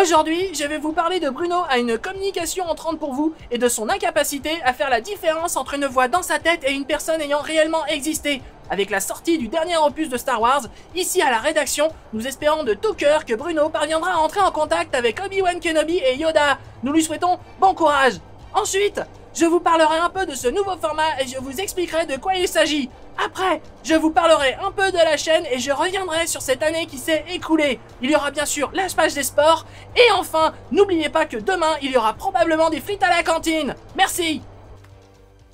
Aujourd'hui, je vais vous parler de Bruno à une communication entrante pour vous et de son incapacité à faire la différence entre une voix dans sa tête et une personne ayant réellement existé. Avec la sortie du dernier opus de Star Wars, ici à la rédaction, nous espérons de tout cœur que Bruno parviendra à entrer en contact avec Obi-Wan Kenobi et Yoda. Nous lui souhaitons bon courage. Ensuite, je vous parlerai un peu de ce nouveau format et je vous expliquerai de quoi il s'agit. Après, je vous parlerai un peu de la chaîne et je reviendrai sur cette année qui s'est écoulée. Il y aura bien sûr la page des sports. Et enfin, n'oubliez pas que demain, il y aura probablement des frites à la cantine. Merci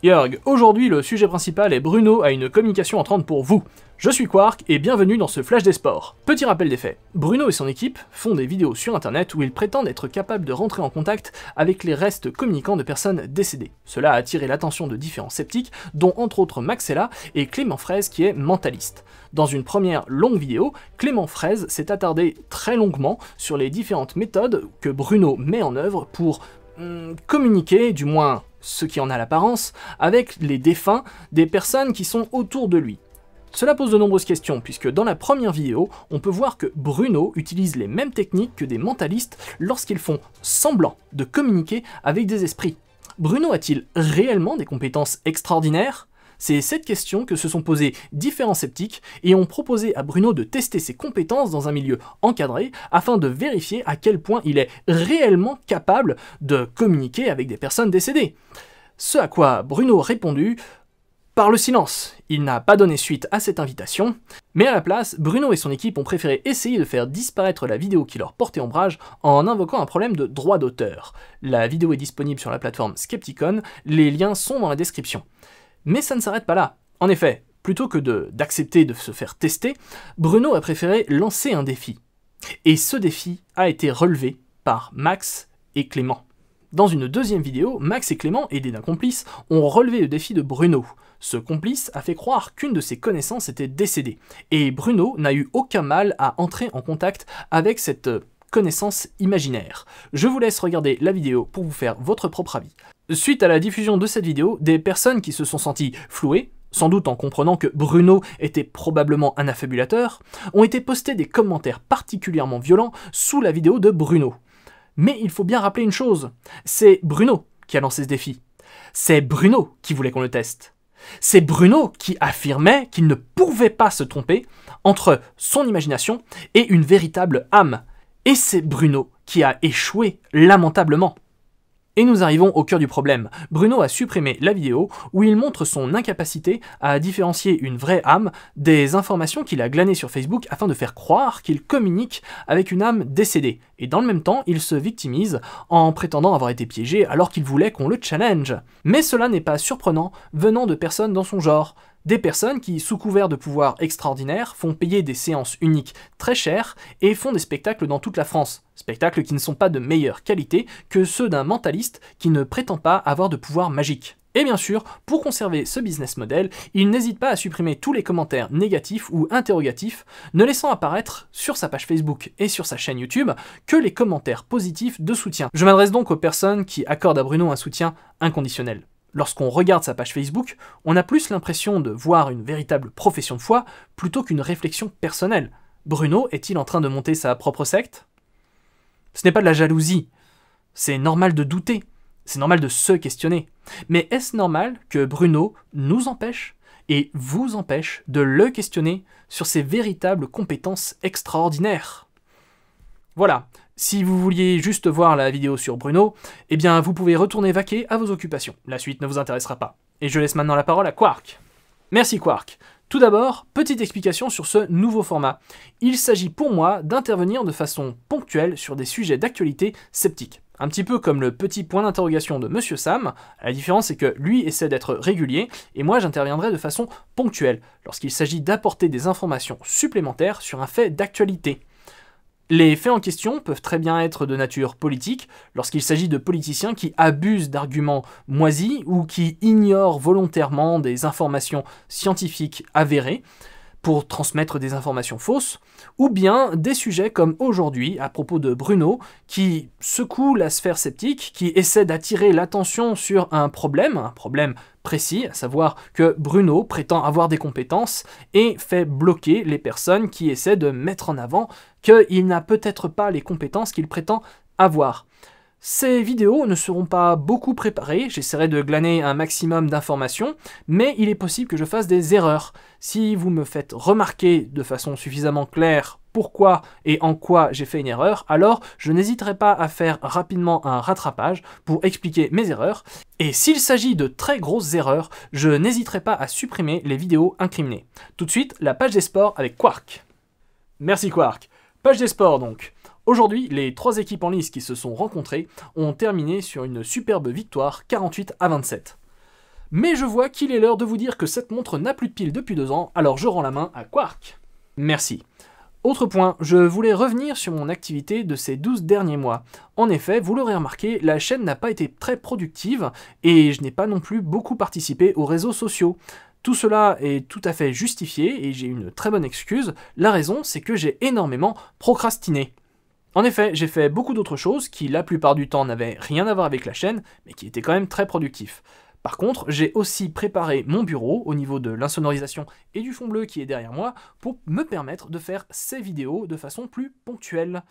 Jörg, aujourd'hui le sujet principal est Bruno a une communication entrante pour vous. Je suis Quark et bienvenue dans ce Flash des Sports. Petit rappel des faits, Bruno et son équipe font des vidéos sur internet où ils prétendent être capables de rentrer en contact avec les restes communicants de personnes décédées. Cela a attiré l'attention de différents sceptiques, dont entre autres Maxella et Clément Fraise qui est mentaliste. Dans une première longue vidéo, Clément Fraise s'est attardé très longuement sur les différentes méthodes que Bruno met en œuvre pour hmm, communiquer, du moins ce qui en a l'apparence, avec les défunts des personnes qui sont autour de lui. Cela pose de nombreuses questions, puisque dans la première vidéo, on peut voir que Bruno utilise les mêmes techniques que des mentalistes lorsqu'ils font semblant de communiquer avec des esprits. Bruno a-t-il réellement des compétences extraordinaires c'est cette question que se sont posées différents sceptiques et ont proposé à Bruno de tester ses compétences dans un milieu encadré afin de vérifier à quel point il est réellement capable de communiquer avec des personnes décédées. Ce à quoi Bruno répondu par le silence. Il n'a pas donné suite à cette invitation, mais à la place, Bruno et son équipe ont préféré essayer de faire disparaître la vidéo qui leur portait ombrage en invoquant un problème de droit d'auteur. La vidéo est disponible sur la plateforme Skepticon, les liens sont dans la description. Mais ça ne s'arrête pas là. En effet, plutôt que d'accepter de, se faire tester, Bruno a préféré lancer un défi. Et ce défi a été relevé par Max et Clément. Dans une deuxième vidéo, Max et Clément, aidés d'un complice, ont relevé le défi de Bruno. Ce complice a fait croire qu'une de ses connaissances était décédée, et Bruno n'a eu aucun mal à entrer en contact avec cette euh, connaissance imaginaire. Je vous laisse regarder la vidéo pour vous faire votre propre avis. Suite à la diffusion de cette vidéo, des personnes qui se sont senties flouées, sans doute en comprenant que Bruno était probablement un affabulateur, ont été postés des commentaires particulièrement violents sous la vidéo de Bruno. Mais il faut bien rappeler une chose, c'est Bruno qui a lancé ce défi. C'est Bruno qui voulait qu'on le teste. C'est Bruno qui affirmait qu'il ne pouvait pas se tromper entre son imagination et une véritable âme. Et c'est Bruno qui a échoué lamentablement. Et nous arrivons au cœur du problème. Bruno a supprimé la vidéo où il montre son incapacité à différencier une vraie âme des informations qu'il a glanées sur Facebook afin de faire croire qu'il communique avec une âme décédée. Et dans le même temps, il se victimise en prétendant avoir été piégé alors qu'il voulait qu'on le challenge. Mais cela n'est pas surprenant venant de personnes dans son genre des personnes qui, sous couvert de pouvoirs extraordinaires, font payer des séances uniques très chères et font des spectacles dans toute la France, spectacles qui ne sont pas de meilleure qualité que ceux d'un mentaliste qui ne prétend pas avoir de pouvoir magique. Et bien sûr, pour conserver ce business model, il n'hésite pas à supprimer tous les commentaires négatifs ou interrogatifs, ne laissant apparaître sur sa page Facebook et sur sa chaîne YouTube que les commentaires positifs de soutien. Je m'adresse donc aux personnes qui accordent à Bruno un soutien inconditionnel. Lorsqu'on regarde sa page Facebook, on a plus l'impression de voir une véritable profession de foi plutôt qu'une réflexion personnelle. Bruno est-il en train de monter sa propre secte Ce n'est pas de la jalousie. C'est normal de douter. C'est normal de se questionner. Mais est-ce normal que Bruno nous empêche et vous empêche de le questionner sur ses véritables compétences extraordinaires Voilà, si vous vouliez juste voir la vidéo sur Bruno, eh bien vous pouvez retourner vaquer à vos occupations. La suite ne vous intéressera pas. Et je laisse maintenant la parole à Quark. Merci Quark. Tout d'abord, petite explication sur ce nouveau format. Il s'agit pour moi d'intervenir de façon ponctuelle sur des sujets d'actualité sceptiques. Un petit peu comme le petit point d'interrogation de Monsieur Sam, la différence c'est que lui essaie d'être régulier et moi j'interviendrai de façon ponctuelle lorsqu'il s'agit d'apporter des informations supplémentaires sur un fait d'actualité. Les faits en question peuvent très bien être de nature politique, lorsqu'il s'agit de politiciens qui abusent d'arguments moisis ou qui ignorent volontairement des informations scientifiques avérées, pour transmettre des informations fausses, ou bien des sujets comme aujourd'hui à propos de Bruno, qui secoue la sphère sceptique, qui essaie d'attirer l'attention sur un problème, un problème précis, à savoir que Bruno prétend avoir des compétences et fait bloquer les personnes qui essaient de mettre en avant qu'il n'a peut-être pas les compétences qu'il prétend avoir. Ces vidéos ne seront pas beaucoup préparées, j'essaierai de glaner un maximum d'informations, mais il est possible que je fasse des erreurs. Si vous me faites remarquer de façon suffisamment claire pourquoi et en quoi j'ai fait une erreur, alors je n'hésiterai pas à faire rapidement un rattrapage pour expliquer mes erreurs, et s'il s'agit de très grosses erreurs, je n'hésiterai pas à supprimer les vidéos incriminées. Tout de suite, la page des sports avec Quark. Merci Quark. Page des sports donc. Aujourd'hui, les trois équipes en lice qui se sont rencontrées ont terminé sur une superbe victoire 48 à 27. Mais je vois qu'il est l'heure de vous dire que cette montre n'a plus de pile depuis deux ans, alors je rends la main à Quark. Merci. Autre point, je voulais revenir sur mon activité de ces 12 derniers mois. En effet, vous l'aurez remarqué, la chaîne n'a pas été très productive et je n'ai pas non plus beaucoup participé aux réseaux sociaux. Tout cela est tout à fait justifié et j'ai une très bonne excuse. La raison, c'est que j'ai énormément procrastiné. En effet, j'ai fait beaucoup d'autres choses qui, la plupart du temps, n'avaient rien à voir avec la chaîne, mais qui étaient quand même très productifs. Par contre, j'ai aussi préparé mon bureau au niveau de l'insonorisation et du fond bleu qui est derrière moi pour me permettre de faire ces vidéos de façon plus ponctuelle.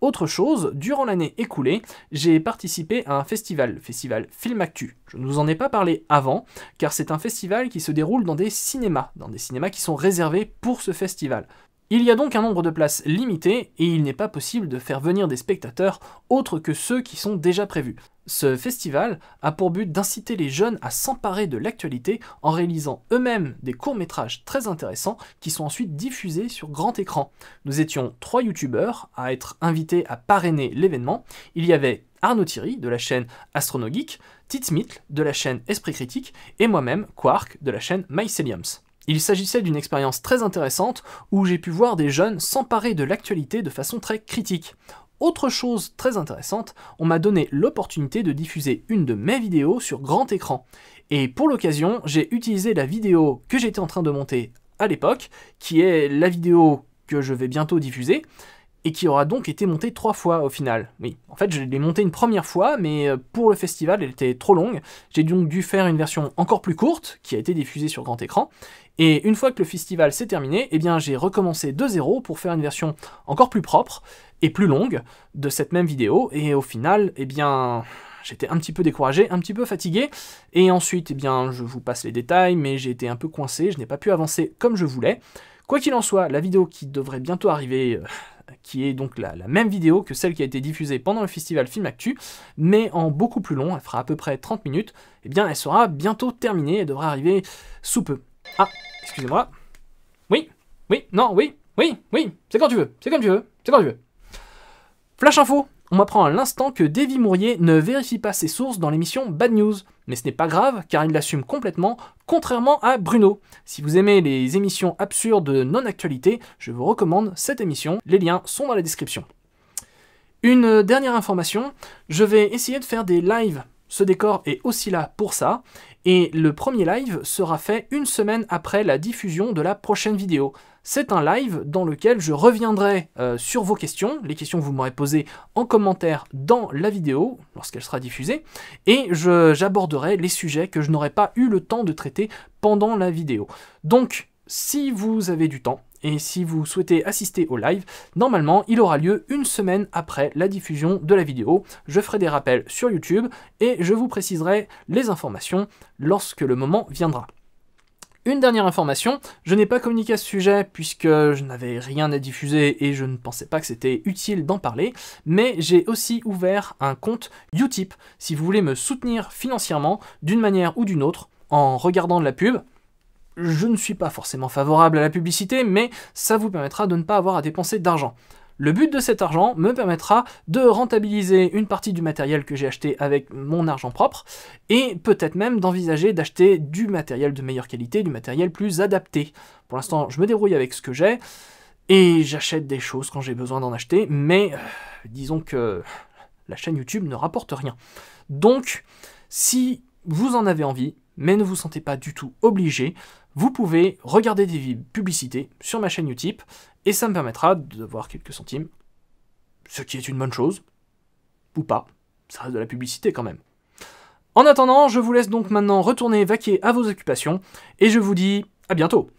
Autre chose, durant l'année écoulée, j'ai participé à un festival, festival Film Actu. Je ne vous en ai pas parlé avant, car c'est un festival qui se déroule dans des cinémas, dans des cinémas qui sont réservés pour ce festival. Il y a donc un nombre de places limité et il n'est pas possible de faire venir des spectateurs autres que ceux qui sont déjà prévus. Ce festival a pour but d'inciter les jeunes à s'emparer de l'actualité en réalisant eux-mêmes des courts-métrages très intéressants qui sont ensuite diffusés sur grand écran. Nous étions trois youtubeurs à être invités à parrainer l'événement. Il y avait Arnaud Thierry de la chaîne Astronogeek, Smith de la chaîne Esprit Critique et moi-même Quark de la chaîne Myceliums. Il s'agissait d'une expérience très intéressante où j'ai pu voir des jeunes s'emparer de l'actualité de façon très critique. Autre chose très intéressante, on m'a donné l'opportunité de diffuser une de mes vidéos sur grand écran. Et pour l'occasion, j'ai utilisé la vidéo que j'étais en train de monter à l'époque, qui est la vidéo que je vais bientôt diffuser, et qui aura donc été montée trois fois au final. Oui, en fait, je l'ai montée une première fois, mais euh, pour le festival, elle était trop longue. J'ai donc dû faire une version encore plus courte, qui a été diffusée sur grand écran, et une fois que le festival s'est terminé, eh bien j'ai recommencé de zéro pour faire une version encore plus propre et plus longue de cette même vidéo. Et au final, eh bien j'étais un petit peu découragé, un petit peu fatigué, et ensuite, eh bien, je vous passe les détails, mais j'ai été un peu coincé, je n'ai pas pu avancer comme je voulais. Quoi qu'il en soit, la vidéo qui devrait bientôt arriver, euh, qui est donc la, même vidéo que celle qui a été diffusée pendant le festival Film Actu, mais en beaucoup plus long, elle fera à peu près 30 minutes, eh bien, elle sera bientôt terminée, elle devrait arriver sous peu. Ah, excusez-moi. Oui, oui, non, oui, oui, oui, c'est quand tu veux, c'est comme tu veux, c'est quand tu veux. Flash info, on m'apprend à l'instant que Davy Mourier ne vérifie pas ses sources dans l'émission Bad News. Mais ce n'est pas grave, car il l'assume complètement, contrairement à Bruno. Si vous aimez les émissions absurdes non-actualité, je vous recommande cette émission, les liens sont dans la description. Une dernière information, je vais essayer de faire des lives ce décor est aussi là pour ça, et le premier live sera fait une semaine après la diffusion de la prochaine vidéo. C'est un live dans lequel je reviendrai euh, sur vos questions, les questions que vous m'aurez posées en commentaire dans la vidéo lorsqu'elle sera diffusée, et j'aborderai les sujets que je n'aurais pas eu le temps de traiter pendant la vidéo. Donc, si vous avez du temps, et si vous souhaitez assister au live, normalement il aura lieu une semaine après la diffusion de la vidéo. Je ferai des rappels sur YouTube et je vous préciserai les informations lorsque le moment viendra. Une dernière information, je n'ai pas communiqué à ce sujet puisque je n'avais rien à diffuser et je ne pensais pas que c'était utile d'en parler, mais j'ai aussi ouvert un compte Utip si vous voulez me soutenir financièrement d'une manière ou d'une autre en regardant de la pub, je ne suis pas forcément favorable à la publicité, mais ça vous permettra de ne pas avoir à dépenser d'argent. Le but de cet argent me permettra de rentabiliser une partie du matériel que j'ai acheté avec mon argent propre et peut-être même d'envisager d'acheter du matériel de meilleure qualité, du matériel plus adapté. Pour l'instant, je me débrouille avec ce que j'ai et j'achète des choses quand j'ai besoin d'en acheter, mais euh, disons que la chaîne YouTube ne rapporte rien. Donc, si vous en avez envie, mais ne vous sentez pas du tout obligé, vous pouvez regarder des publicités sur ma chaîne Utip, et ça me permettra de voir quelques centimes, ce qui est une bonne chose, ou pas, ça reste de la publicité quand même. En attendant, je vous laisse donc maintenant retourner vaquer à vos occupations, et je vous dis à bientôt